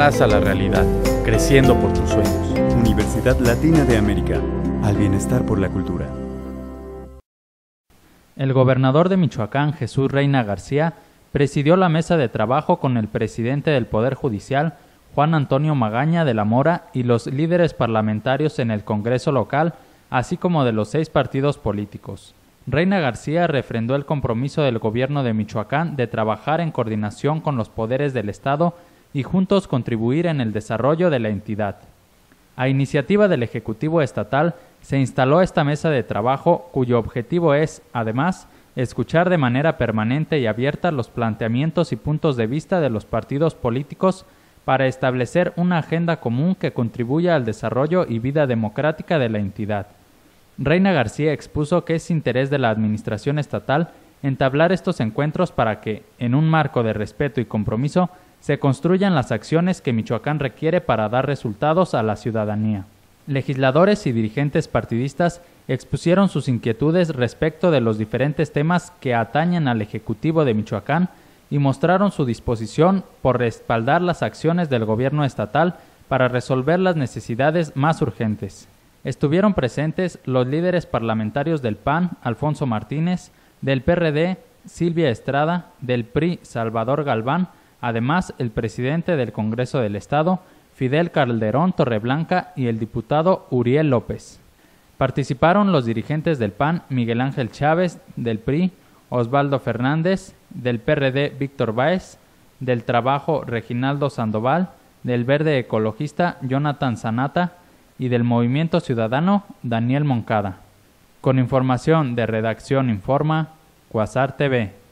a la realidad, creciendo por tus sueños. Universidad Latina de América, al bienestar por la cultura. El gobernador de Michoacán, Jesús Reina García, presidió la mesa de trabajo con el presidente del Poder Judicial, Juan Antonio Magaña de la Mora, y los líderes parlamentarios en el Congreso local, así como de los seis partidos políticos. Reina García refrendó el compromiso del gobierno de Michoacán de trabajar en coordinación con los poderes del Estado y juntos contribuir en el desarrollo de la entidad. A iniciativa del Ejecutivo Estatal se instaló esta mesa de trabajo cuyo objetivo es, además, escuchar de manera permanente y abierta los planteamientos y puntos de vista de los partidos políticos para establecer una agenda común que contribuya al desarrollo y vida democrática de la entidad. Reina García expuso que es interés de la Administración estatal entablar estos encuentros para que, en un marco de respeto y compromiso, se construyan las acciones que Michoacán requiere para dar resultados a la ciudadanía. Legisladores y dirigentes partidistas expusieron sus inquietudes respecto de los diferentes temas que atañen al Ejecutivo de Michoacán y mostraron su disposición por respaldar las acciones del gobierno estatal para resolver las necesidades más urgentes. Estuvieron presentes los líderes parlamentarios del PAN, Alfonso Martínez, del PRD, Silvia Estrada, del PRI, Salvador Galván, Además, el presidente del Congreso del Estado, Fidel Calderón Torreblanca y el diputado Uriel López. Participaron los dirigentes del PAN, Miguel Ángel Chávez, del PRI, Osvaldo Fernández, del PRD Víctor Báez, del Trabajo Reginaldo Sandoval, del Verde Ecologista Jonathan Zanata y del Movimiento Ciudadano Daniel Moncada. Con información de Redacción Informa, Cuasar TV.